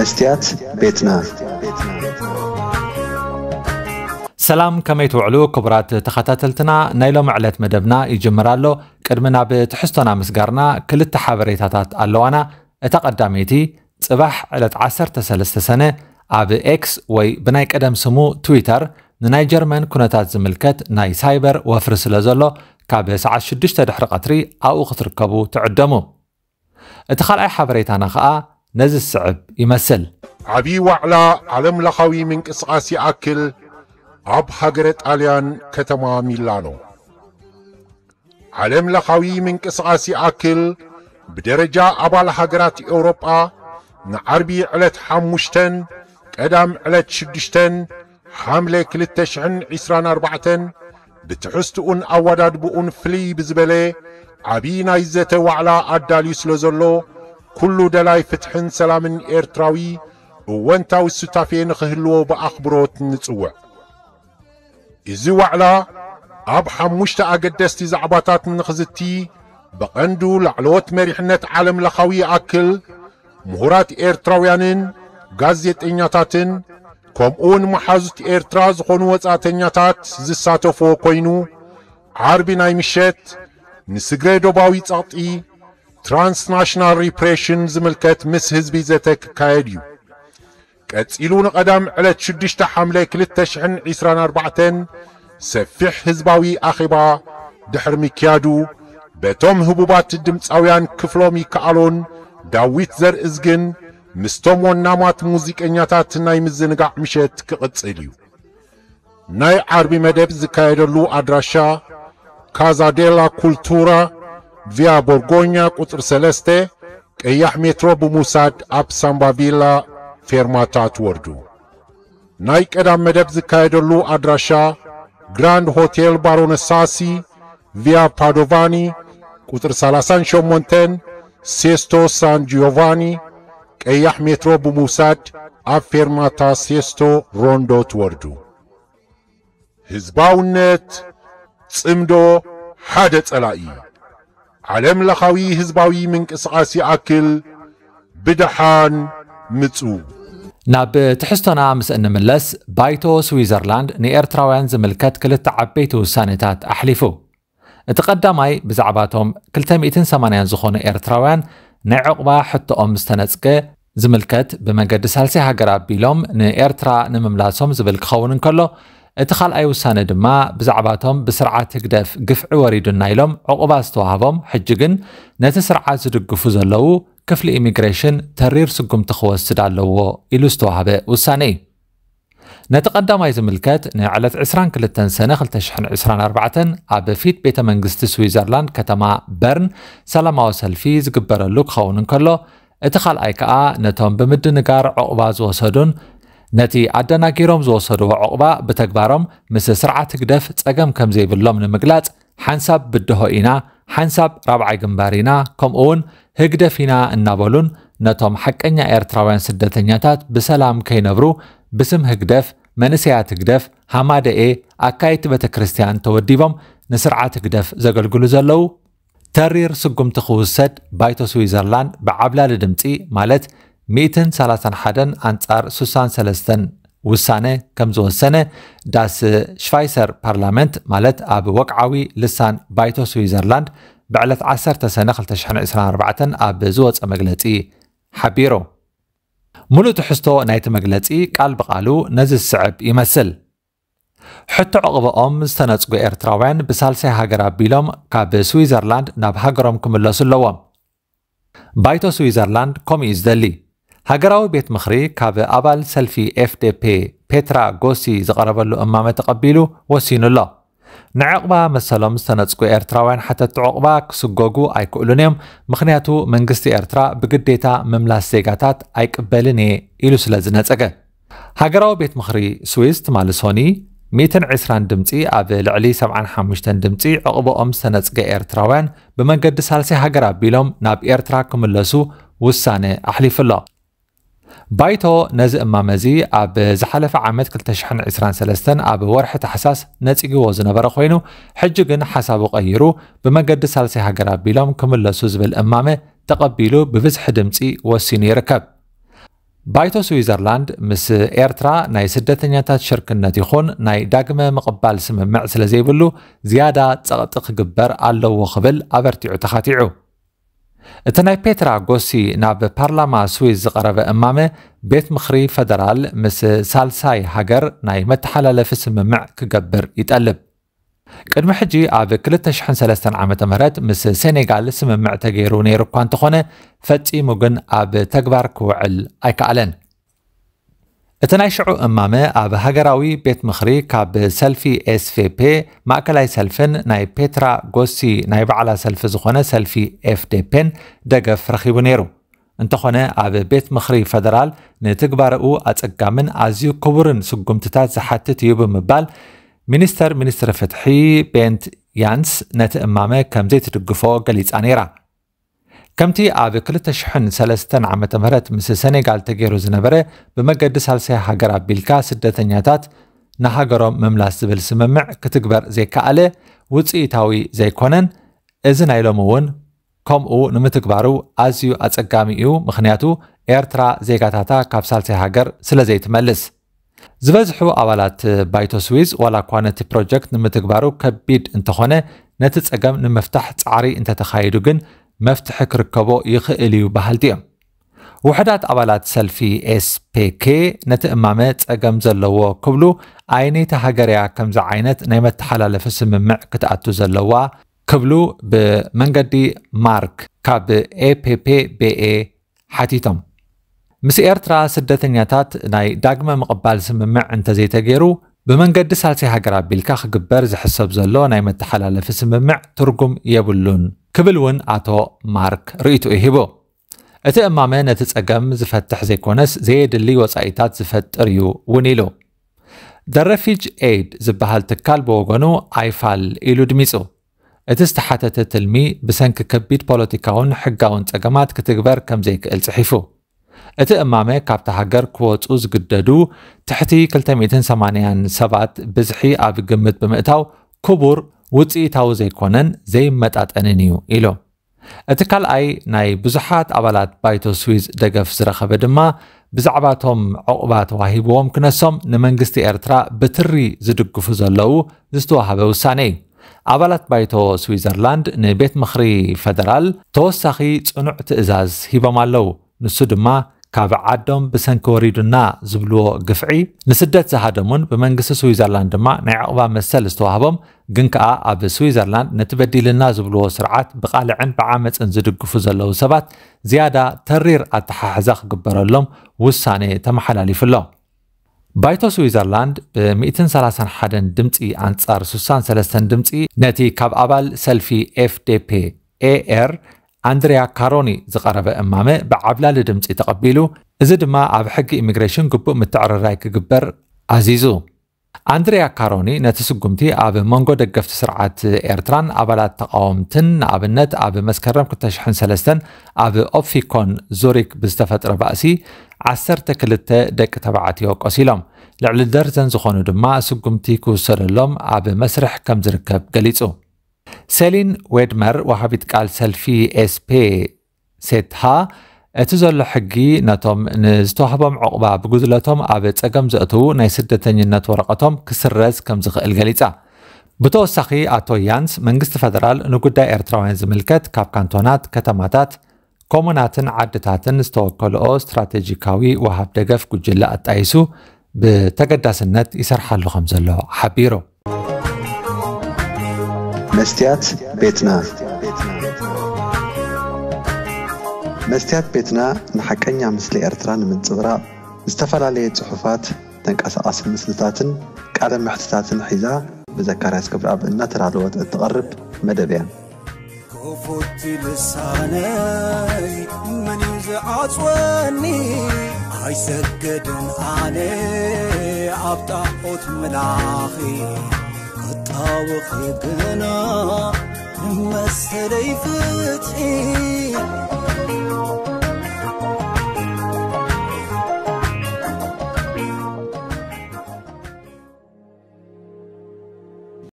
መስትያት ቤትና ሰላም ከመይ ትውዕሉ ክቡራት ተኸታተልትና ናይ ሎም ዕለት መደብና ይጅምር ኣሎ ቅድሚ ናብ ትሕዝቶና ምስጋርና ክልተ ሓበሬታታት ኣለዋና እታ ቀዳመይቲ ፅባሕ ዕለት 13 ሰነ ኣብ ኤክስ ወይ ብናይ ቀደም ስሙ ትዊተር ንናይ ጀርመን ኩነታት ዝምልከት ናይ ሳይበር ወፍሪ ስለ ዘሎ ካብ ሰዓት 6 ድሕሪ ቀትሪ ኣብኡ ክትርከቡ ትዕደሙ እቲ ካልኣይ ሓበሬታና ከዓ ነዚ ስዕብ ይመስል ዓብዪ ዋዕላ ዓለምለኻዊ ምንቅስቓስ ይኣክል ኣብ ሃገረ ጣልያን ከተማ ሚላኖ ዓለምለኻዊ ምንቅስቓስ ይኣክል ብደረጃ ኣባል ሃገራት ኤውሮጳ ንዓርቢ ዕለት ሓሙሽተን ቀዳም ዕለት ሽዱሽተን ሓምለ 224 ብትሕዝትኡን ኣወዳድብኡን ፍልይ ብዝበለ ዓብዪ ናይ ዘተ ዋዕላ ኣዳልዩ ስለ ዘሎ كلو دلاي فتحن سلامن إيرتراوي وانتاو ستافين خهلو بأخبروت نتسوع إزي وعلا أب حموشتا أقدستي زعباتات نخزتي بقندو لعلوت مريحنت عالم لخوي أكل مهورات إيرتراويانين غازيت إنياتاتن كوم اون محازوت إيرتراز خنوات آتنياتات زي ساتو فوقينو عربي نايمشت نسجري دوباوي تعطي ትራንስናሽናል ሪፕሬሽን ዝምልከት ምስ ህዝቢ ዘተ ክካየድ እዩ ቀጺሉ ንቐዳም ዕለት 6 ሓምለ 224 ሰፊሕ ህዝባዊ ኣኼባ ድሕሪ ምክያዱ በቶም ህቡባት ድምፃውያን ክፍሎም ይከኣሎን ዳዊት ዘርእዝ ግን ምስቶም ወናማት ሙዚቀኛታት ናይ ምዝንጋዕ ምሸት ክቕጽል እዩ ናይ ዓርቢ መደብ ዝካየደሉ ኣድራሻ ካዛዴላ ኩልቱራ ቪያ ቦርጎኛ ቁጥር ሰለስተ ቀያሕ ሜትሮ ብምውሳድ ኣብ ሳምባቪላ ፌርማታ ትወርዱ ናይ ቀዳም መደብ ዝካየደሉ ኣድራሻ ግራንድ ሆቴል ባሮነሳሲ ቪያ ፓዶቫኒ ቁጥር 38 ሴስቶ ሳን ጂዮቫኒ ቀያሕ ሜትሮ ብምውሳድ ኣብ ፌርማታ ሴስቶ ሮንዶ ትወርዱ ህዝባውነት ጽምዶ ሓደ ጸላኢ علم لخوي هزباوي من قصاصي أكل بدحان متسو ناب تحستنا مس ان ملس بايتو سويزرلاند نير تراوان زملكات كلت عبيتو سانيتات احليفو اتقدماي بزعباتهم كل تميتن سمانيان زخون اير تراوان نعقبا حتى ام مستنسك زملكات بمجد سالسي هاقرا بيلوم نير ترا نمملاسهم زبل خونن كله እቲ ካልኣይ ውሳነ ድማ ብዛዕባ እቶም ብስርዓት ህግደፍ ግፍዒ ወሪዱና ኢሎም ዕቑባ ዝተዋህቦም ሕጂ ግን ነቲ ስርዓት ዝድግፉ ዘለዉ ክፍሊ ኢሚግሬሽን ተሪር ስጉምቲ ክወስድ ኣለዎ ኢሉ ዝተዋህበ ውሳነ እዩ ነቲ ቀዳማይ ዝምልከት ንዕለት 22 ሰነ 224 ኣብ ፊት ቤተ መንግስቲ ስዊዘርላንድ ከተማ በርን ሰላማዊ ሰልፊ ዝግበረሉ ክኸውን እንከሎ እቲ ካልኣይ ከዓ ነቶም ብምድንጋር ዕቑባ ዝወሰዱን ነቲ ኣደናጊሮም ዝወሰድዎ ዕቑባ ብተግባሮም ምስ ስርዓት ግደፍ ጸገም ከም ዘይብሎም ንምግላጽ ሓንሳብ ብድሆ ኢና ሓንሳብ ራብዓይ ግንባር ኢና ከምኡ ውን ህግደፍ ኢና እናበሉን ነቶም ሓቀኛ ኤርትራውያን ስደተኛታት ብሰላም ከይነብሩ ብስም ህግደፍ መንእሰያት ህግደፍ ሃማደኤ ኣካይቲ ቤተ ክርስቲያን ተወዲቦም ንስርዓት ህግደፍ ዘገልግሉ ዘለው ተሪር ስጉምቲ ክውሰድ ባይቶ ስዊዘርላንድ ብዓብላሊ ድምፂ ማለት 131 ኣንጻር 63 ውሳነ ከም ዝወሰነ ዳስ ሽቫይሰር ፓርላመንት ማለት ኣብ ወቅዓዊ ልሳን ባይቶ ስዊዘርላንድ ብዕለት 10 ሰነ 2024 ኣብ ዝወፀ መግለፂ ሓቢሮ ሙሉእ ትሕዝቶ ናይቲ መግለፂ ቃል ብቓሉ ነዚ ዝስዕብ ይመስል ሕቶ ዕቕብኦም ዝተነፅጉ ኤርትራውያን ብሳልሳይ ሃገር ኣቢሎም ካብ ስዊዘርላንድ ናብ ሃገሮም ክምለሱ ኣለዎም ባይቶ ስዊዘርላንድ ከምኡ እዩ ዝደሊ ሃገራዊ ቤት ምኽሪ ካብ ኣባል ሰልፊ ኤፍዲፒ ፔትራ ጎሲ ዝቐረበሉ እማመ ተቐቢሉ ወሲኑ ኣሎ ንዕቕባ መሰሎም ዝተነፅጉ ኤርትራውያን ሓተቲ ዕቕባ ክስጎጉ ኣይክእሉን እዮም ምክንያቱ መንግስቲ ኤርትራ ብግዴታ ምምላስ ዜጋታት ኣይቅበልን እየ ኢሉ ስለ ዝነፀገ ሃገራዊ ቤት ምኽሪ ስዊስ ትማል ሶኒ 120 ድምፂ ኣብ ልዕሊ 75 ድምፂ ዕቕቦኦም ዝተነፅገ ኤርትራውያን ብመንገዲ ሳልሳይ ሃገር ኣቢሎም ናብ ኤርትራ ክምለሱ ውሳነ ኣሕሊፉ ኣሎ ባይቶ ነዚ እማም እዚ ኣብ ዝሓለፈ ዓመት 223 ኣብ ወርሒ ተሓሳስ ነፂግዎ ዝነበረ ኮይኑ ሕጂ ግን ሓሳቡ ቀይሩ ብመገዲ ሳልሳይ ሃገር ኣቢሎም ክምለሱ ዝብል እማመ ተቐቢሉ ብብዝሒ ድምፂ ወሲኑ ይርከብ ባይቶ ስዊዘርላንድ ምስ ኤርትራ ናይ ስደተኛታት ሽርክነት ይኹን ናይ ዳግመ ምቕባል ስምምዕ ስለ ዘይብሉ ዝያዳ ፀቕጢ ክግበር ኣለዎ ክብል ኣበርቲዑ ተኻቲዑ እቲ ናይ ፔትራ ጎሲ ናብ ፓርላማ ስዊዝ ዝቐረበ እማመ ቤት ምኽሪ ፈደራል ምስ ሳልሳይ ሃገር ናይ መተሓላለፊ ስምምዕ ክገብር ይጠልብ ቅድሚ ሕጂ ኣብ 2003 ዓ ም ምስ ሴኔጋል ስምምዕ ተገይሩ ነይሩ እኳ እንተኾነ ፈጺሙ ግን ኣብ ተግባር ክውዕል ኣይከኣለን እቲ ናይ ሽዑ እማመ ኣብ ሃገራዊ ቤት ምኽሪ ካብ ሰልፊ ኤስፌፔ ማእከላይ ሰልፍን ናይ ፔትራ ጎሲ ናይ ባዕላ ሰልፊ ዝኾነ ሰልፊ ኤፍዴፔን ደገፍ ረኺቡ ነይሩ እንተኾነ ኣብ ቤት ምኽሪ ፈደራል ንትግባርኡ ኣፀጋምን ኣዝዩ ክቡርን ስጉምትታት ዝሓትት እዩ ብምባል ሚኒስተር ሚኒስትሪ ፍትሒ ቤንት ያንስ ነቲ እማመ ከም ገሊፃ ነይራ ከምቲ ኣብ 2003 ዓ ም ምስ ሰነጋል ተገይሩ ዝነበረ ብመገዲ ሳልሳይ ሃገር ኣቢልካ ስደተኛታት ንሃገሮም ምምላስ ዝብል ስምምዕ ክትግበር ዘይከኣለ ውፅኢታዊ ዘይኮነን እዚ ናይ ሎም እውን ከምኡ ንምትግባሩ ኣዝዩ ኣፀጋሚ እዩ ምክንያቱ ኤርትራ ዜጋታታ ካብ ሳልሳይ ሃገር ስለ ዘይትመልስ ዝበዝሑ ኣባላት ባይቶ ስዊዝ ዋላ እኳ ነቲ ፕሮጀክት ንምትግባሩ ከቢድ እንተኾነ ነቲ ፀገም ንምፍታሕ ፃዕሪ እንተተኻይዱ ግን مفتح كركبو يخئليو بهالديم وحدات عبالات سلفي SPK نتأمامات أقام زلوا كبلو عيني تهجريا كمزة عينت نيمت حالة لفسم مع كتأتو زلوا كبلو بمنقدي مارك كاب APPBA حتيتم مسي إرترا سدتنياتات ناي داقما مقبال سمم مع انت زي تغيرو بمن قد سالسي هاقرا بالكاخ قبر زحسب زلو نايم التحلال في سمم مع ترقم يبلون ክብል እውን ኣቶ ማርክ ርእቱኡ ሂቦ እቲ እማመ ነቲ ጸገም ዝፈትሕ ዘይኮነስ ዘየድሊ ወጻኢታት ዝፈጥር እዩ እውን ኢሉ ረፊጅ ኤድ ዝበሃል ትካል ብወገኑ ኣይፋል ኢሉ ድሚጹ እቲ ዝተሓተተ ትልሚ ብሰንኪ ከቢድ ፖለቲካውን ሕጋውን ጸገማት ክትግበር ከም ዘይክእል ጽሒፉ እቲ እማመ ካብቲ ሃገር ክወፁ ዝግደዱ ትሕቲ 280 ሰባት ብዝሒ ኣብ ግምት ብምእታው ክቡር ውፅኢታዊ ዘይኮነን ዘይመጣጠንን እዩ ኢሎም እቲ ካልኣይ ናይ ብዙሓት ኣባላት ባይቶ ስዊዝ ደገፍ ዝረኸበ ድማ ብዛዕባ እቶም ዕቑባ ተዋሂብዎም ክነሶም ንመንግስቲ ኤርትራ ብትሪ ዝድግፉ ዘለዉ ዝተዋህበ ውሳነ እዩ ኣባላት ባይቶ ስዊዘርላንድ ንቤት ምኽሪ ፈደራል ተወሳኺ ጽኑዕ ትእዛዝ ሂቦም ኣለዉ ንሱ ድማ ካብ ዓዶም ብሰንኪ ወሪዱና ዝብልዎ ግፍዒ ንስደት ዝሃደሙን ብመንግስቲ ስዊዘርላንድ ድማ ናይ ዕቑባ መሰል ዝተዋህቦም ግን ከዓ ኣብ ስዊዘርላንድ ነቲ በዲልና ዝብልዎ ስርዓት ብቓልዕን ብዓመፅን ዝድግፉ ዘለዉ ሰባት ዝያዳ ተሪር ኣተሓሕዛ ክግበረሎም ውሳነ ተመሓላሊፉ ኣሎ ባይቶ ስዊዘርላንድ ብ131 ድምፂ ኣንጻር 63 ድምፂ ነቲ ካብ ኣባል ሰልፊ ኤፍዴፔ ኤኤር ኣንድሪያ ካሮኒ ዝቐረበ እማመ ብዓብላሊ ድምፂ ተቐቢሉ እዚ ድማ ኣብ ሕጊ ኢሚግሬሽን ግቡእ ምትዕርራይ ክግበር ኣዚዙ ኣንድሪያ ካሮኒ ነቲ ስጉምቲ ኣብ መንጎ ደገፍቲ ስርዓት ኤርትራን ኣባላት ተቃወምትን ንኣብነት ኣብ መስከረም 203 ኣብ ኦፊኮን ዙሪክ ብዝተፈጥረ ባእሲ 12 ደቂ ተባዕትዮ ቆሲሎም ልዕሊ ደርዘን ዝኾኑ ድማ ስጉምቲ ክውሰደሎም ኣብ መስርሕ ከም ዝርከብ ገሊጹ ሰሊን ዌድመር ወሃቢት ቃል ሰልፊ ኤስፔ ሴትሃ እቲ ዘሎ ሕጊ ነቶም ንዝተዋህቦም ዕቑባ ብጉድለቶም ኣብ ጸገም ዘእትዉ ናይ ስደተኝነት ወረቐቶም ክስረዝ ከም ዝኽእል ገሊጻ ብተወሳኺ ኣቶ ያንስ መንግስቲ ፈደራል ንጉዳይ ኤርትራውያን ዝምልከት ካብ ካንቶናት ከተማታት ኮሙናትን ዓድታትን ዝተወከልኦ ስትራቴጂካዊ ወሃብ ደገፍ ጉጅለ ኣጣይሱ ብተገዳስነት ይሰርሓሉ ከም ዘሎ ሓቢሩ መስቲያት ቤትና መስትያት ቤትና ንሓቀኛ ምስሊ ኤርትራ ንምንፅብራቅ ዝተፈላለየ ፅሑፋት ተንቀሳቐሲ ምስልታትን ቃለ ምሕትታትን ሒዛ ብዘካርያስ ክብርኣብ እናተዳለወት እትቐርብ መደብ እያ ኮፎቲ ልሳነይ መን እዩ ዝዓፅወኒ ኣይሰገድን ኣነ ኣብ ጣዖት መላኺ وخيبنا ما استريفت